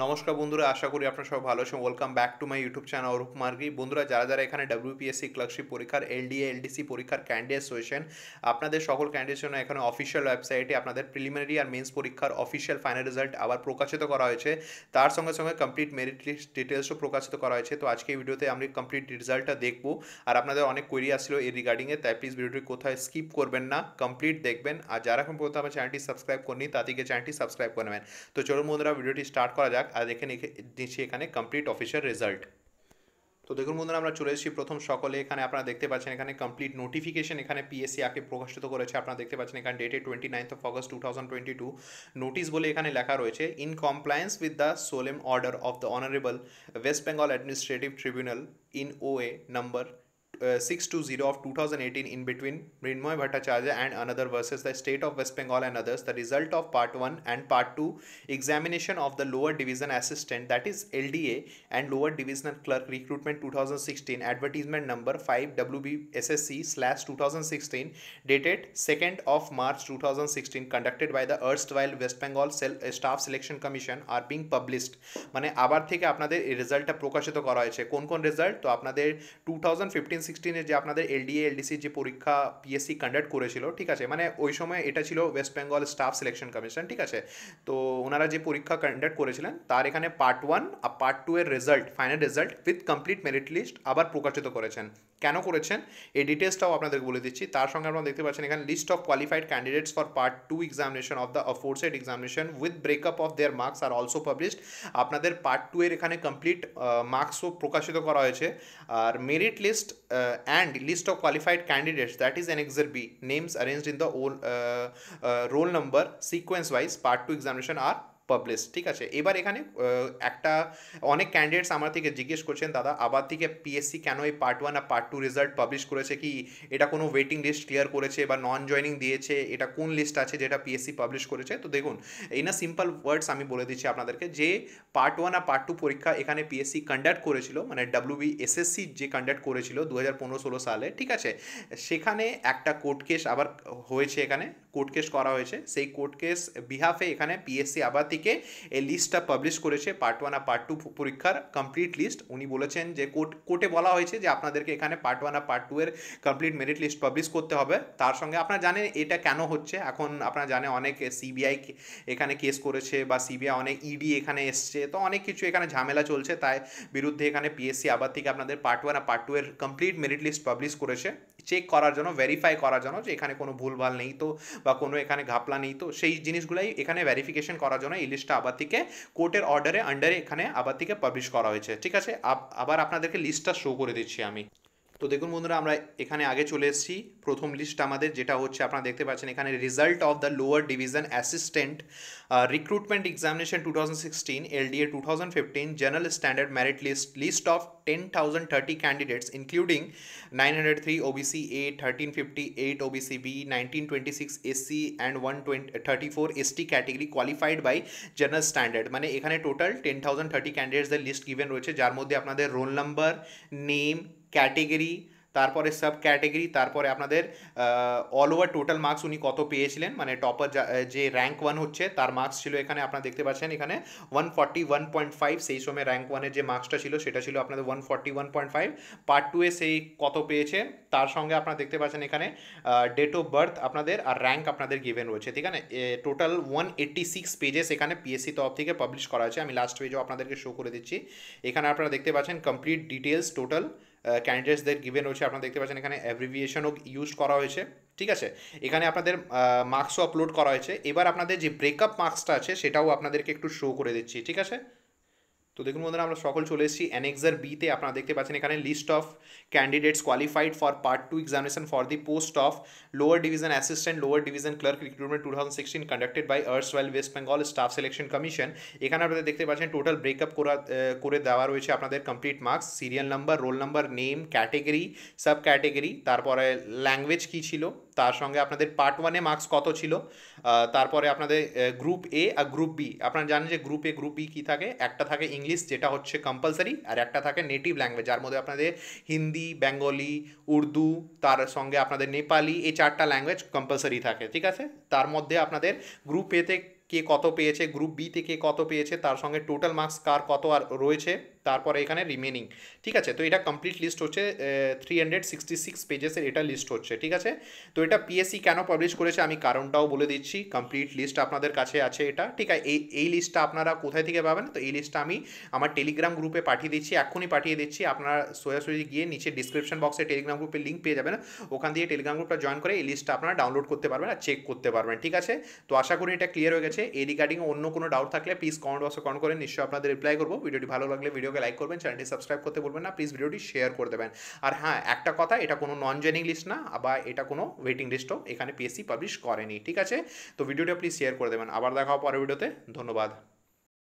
নমস্কার বন্ধুরা আশা করি আপনারা সব ভালো আছেন welcome back to my YouTube channel Arup Margi বন্ধুরা যারা যারা এখানে ডাব্লিউপিএসসি ক্লার্কশিপ পরীক্ষার এলডিএ এলডিসি পরীক্ষার ক্যান্ডিডেটস হয়েছেন আপনাদের সকল ক্যান্ডিডেটস জন্য এখানে অফিসিয়াল ওয়েবসাইটে আপনাদের প্রিলিমিনারি আর মেন্স পরীক্ষার অফিসিয়াল ফাইনাল রেজাল্ট আবার প্রকাশিত করা হয়েছে তার সঙ্গে সঙ্গে কমপ্লিট মেরিট লিস্ট ডিটেলসও প্রকাশিত করা হয়েছে তো আজকে এই ভিডিওতে আমি কমপ্লিট রেজাল্টটা দেখবো আর আপনাদের অনেক কোয়েরি আসছিল এই রিগার্ডিংয়ে তাই প্লিজ ভিডিওটি কোথায় স্কিপ করবেন না কমপ্লিট দেখবেন আর যারা এখন পর্যন্ত আমার চ্যানেলটি সাবস্ক্রাইব করিনি তাদেরকে চ্যানেলটি সাবস্ক্রাইব করে নেবেন তো চলুন বন্ধুরা ভিডিওটি স্টার্ট করা যাক যাক আর দেখে নিচ্ছি এখানে কমপ্লিট অফিসের রেজাল্ট তো দেখুন বন্ধুরা আমরা চলে এসেছি প্রথম সকলে এখানে আপনারা দেখতে পাচ্ছেন এখানে কমপ্লিট নোটিফিকেশন এখানে পিএসসি আকে প্রকাশিত করেছে আপনারা দেখতে পাচ্ছেন এখানে ডেটে twenty ninth of August two thousand twenty two notice বলে এখানে লেখা রয়েছে in compliance with the solemn order of the honourable West Bengal administrative tribunal in OA number six two zero of two thousand eighteen in between Mrinmoy Bhattacharya and another versus the state of West Bengal and others the result of part one and part two examination of the lower division assistant that is L D A and lower divisional clerk recruitment two thousand sixteen advertisement number five W B S S C slash two thousand sixteen dated second of March two thousand sixteen conducted by the erstwhile West Bengal cell staff selection commission are being published मैंने आबादी के अपना result प्रकाशित करा कौन कौन result तो अपने टू थाउजेंड फिफ्टीन সিক্সটিনে যে আপনাদের এলডিএ এলডিসির যে পরীক্ষা পিএসসি কন্ডাক্ট করেছিল ঠিক আছে মানে ওই সময় এটা ছিল West Bengal staff selection commission ঠিক আছে তো ওনারা যে পরীক্ষা কন্ডাক্ট করেছিলেন তার এখানে পার্ট ওয়ান আর পার্ট টু এর result final result with complete merit list আবার প্রকাশিত করেছেন কেন করেছেন এই ডিটেলসটাও আপনাদেরকে বলে দিচ্ছি তার সঙ্গে আপনারা দেখতে পাচ্ছেন এখানে list of qualified candidates for part two examination of the aforesaid examination with breakup of their marks are also published আপনাদের পার্ট টু এর এখানে কমপ্লিট মার্কসও প্রকাশিত করা হয়েছে আর merit list uh, and list of qualified candidates that is an excerpt B names arranged in the old, uh, uh, roll number sequence wise part 2 examination are publish ঠিক আছে এবার এখানে একটা অনেক ক্যান্ডিডেটস আমার থেকে জিজ্ঞেস করছেন দাদা আবার থেকে পিএসসি কেন এই পার্ট ওয়ান আর পার্ট টু রেজাল্ট পাবলিশ করেছে কি এটা কোনো ওয়েটিং লিস্ট ক্লিয়ার করেছে বা নন জয়নিং দিয়েছে এটা কোন লিস্ট আছে যেটা পিএসসি পাবলিশ করেছে তো দেখুন এই না সিম্পল ওয়ার্ডস আমি বলে দিচ্ছি আপনাদেরকে যে পার্ট ওয়ান আর পার্ট টু পরীক্ষা এখানে পিএসসি কন্ডাক্ট করেছিল মানে বি এসএসসি যে কন্ডাক্ট করেছিল দু হাজার পনেরো ষোলো সালে ঠিক আছে সেখানে একটা কোর্ট কেস আবার হয়েছে এখানে কোর্ট কেস করা হয়েছে সেই কোর্ট কেস বিহাফে এখানে পিএসসি আবার থেকে এই লিস্টটা পাবলিশ করেছে পার্ট ওয়ান আর পার্ট টু পরীক্ষার কমপ্লিট লিস্ট উনি বলেছেন যে কোর্ট কোর্টে বলা হয়েছে যে আপনাদেরকে এখানে পার্ট ওয়ান আর পার্ট টু এর কমপ্লিট মেরিট লিস্ট পাবলিশ করতে হবে তার সঙ্গে আপনারা জানেন এটা কেন হচ্ছে এখন আপনারা জানেন অনেক সিবিআই এখানে কেস করেছে বা সিবিআই অনেক ইডি e এখানে এসছে তো অনেক কিছু এখানে ঝামেলা চলছে তাই বিরুদ্ধে এখানে পিএসসি আবার থেকে আপনাদের পার্ট ওয়ান আর পার্ট টু এর কমপ্লিট মেরিট লিস্ট পাবলিশ করেছে চেক করার জন্য ভেরিফাই করার জন্য যে এখানে কোনো ভুলভাল নেই তো বা কোনো এখানে ঘাপলা নেই তো সেই জিনিসগুলাই এখানে ভেরিফিকেশন করার জন্য এই লিস্টটা আবার থেকে কোর্টের অর্ডারে আন্ডারে এখানে আবার থেকে পাবলিশ করা হয়েছে ঠিক আছে আবার আপনাদেরকে লিস্টটা শো করে দিচ্ছি আমি তো দেখুন বন্ধুরা আমরা এখানে আগে চলে এসেছি প্রথম লিস্ট আমাদের যেটা হচ্ছে আপনারা দেখতে পাচ্ছেন এখানে result of the lower division assistant recruitment examination 2016 LDA 2015 general standard merit list list of 10300 candidates including 903 OBC A 1358 OBC B 1926 SC and 134 ST category qualified by general standard মানে এখানে টোটাল 10300 कैंडिडेट्स এর list given রয়েছে যার মধ্যে আপনাদের roll number name category তারপরে sub category তারপরে আপনাদের অল ওভার টোটাল মার্কস উনি কত পেয়েছিলেন মানে টপার যে র্যাঙ্ক ওয়ান হচ্ছে তার মার্কস ছিল এখানে আপনারা দেখতে পাচ্ছেন এখানে one forty one point five সেই সময় র্যাঙ্ক ওয়ানের যে মার্কসটা ছিল সেটা ছিল আপনাদের one forty one point five part two এ সেই কত পেয়েছে তার সঙ্গে আপনারা দেখতে পাচ্ছেন এখানে ডেট অফ বার্থ আপনাদের আর র্যাঙ্ক আপনাদের গিভেন রয়েছে ঠিক আছে total one eighty six pages এখানে পিএসসি তরফ থেকে পাবলিশ করা হয়েছে আমি লাস্ট পেজও আপনাদেরকে শো করে দিচ্ছি এখানে আপনারা দেখতে পাচ্ছেন কমপ্লিট ডিটেলস টোটাল ক্যান্ডিডেটসদের গিভেন রয়েছে আপনারা দেখতে পাচ্ছেন এখানে অ্যাব্রিভিয়েশনও ইউজ করা হয়েছে ঠিক আছে এখানে আপনাদের মার্কসও আপলোড করা হয়েছে এবার আপনাদের যে ব্রেকআপ মার্কসটা আছে সেটাও আপনাদেরকে একটু শো করে দিচ্ছি ঠিক আছে তো দেখুন বন্ধুরা আমরা সকল চলে এসেছি অ্যানেক্সার বিতে আপনারা দেখতে পাচ্ছেন এখানে list of candidates qualified for part two examination for the post of lower division assistant lower division clerk recruitment two thousand sixteen conducted by erstwhile West Bengal staff selection commission এখানে আপনাদের দেখতে পাচ্ছেন total breakup করা করে দেওয়া রয়েছে আপনাদের complete marks serial number roll number name category sub category তারপরে ল্যাঙ্গুয়েজ কী ছিল তার সঙ্গে আপনাদের পার্ট ওয়ানে মার্কস কত ছিল তারপরে আপনাদের গ্রুপ এ আর গ্রুপ বি আপনারা জানেন যে গ্রুপ এ গ্রুপ বি কী থাকে একটা থাকে ইংলিশ যেটা হচ্ছে কম্পালসারি আর একটা থাকে নেটিভ ল্যাঙ্গুয়েজ যার মধ্যে আপনাদের হিন্দি বেঙ্গলি উর্দু তার সঙ্গে আপনাদের নেপালি এই চারটা ল্যাঙ্গুয়েজ কম্পালসারি থাকে ঠিক আছে তার মধ্যে আপনাদের গ্রুপ এতে কে কত পেয়েছে গ্রুপ বিতে কে কত পেয়েছে তার সঙ্গে টোটাল মার্কস কার কত আর রয়েছে তারপরে এখানে রিমেনিং ঠিক আছে তো এটা কমপ্লিট লিস্ট হচ্ছে থ্রি হান্ড্রেড সিক্সটি সিক্স পেজেসের এটা লিস্ট হচ্ছে ঠিক আছে তো এটা পিএসসি কেন পাবলিশ করেছে আমি কারণটাও বলে দিচ্ছি কমপ্লিট লিস্ট আপনাদের কাছে আছে এটা ঠিক আছে এই এই লিস্টটা আপনারা কোথায় থেকে পাবেন তো এই লিস্টটা আমি আমার টেলিগ্রাম গ্রুপে পাঠিয়ে দিচ্ছি এখনই পাঠিয়ে দিচ্ছি আপনারা সোজাসুজি গিয়ে নিচে ডিসক্রিপশন বক্সে টেলিগ্রাম গ্রুপে লিঙ্ক পেয়ে যাবেন ওখান দিয়ে টেলিগ্রাম গ্রুপটা জয়েন করে এই লিস্টটা আপনারা ডাউনলোড করতে পারবেন আর চেক করতে পারবেন ঠিক আছে তো আশা করি এটা ক্লিয়ার হয়ে গেছে আছে এই রিগার্ডিং অন্য কোনো ডাউট থাকলে প্লিজ কমেন্ট বক্সে কমেন্ট করেন নিশ্চয়ই আপনাদের রিপ্লাই করবো ভিডিওটি ভালো লাগলে ভিডিওকে লাইক করবেন চ্যানেলটি সাবস্ক্রাইব করতে বলবেন না প্লিজ ভিডিওটি শেয়ার করে দেবেন আর হ্যাঁ একটা কথা এটা কোনো নন জেনিং লিস্ট না বা এটা কোনো ওয়েটিং লিস্টও এখানে পিএসসি পাবলিশ করেনি ঠিক আছে তো ভিডিওটা প্লিজ শেয়ার করে দেবেন আবার দেখা হবে পরের ভিডিওতে ধন্যবাদ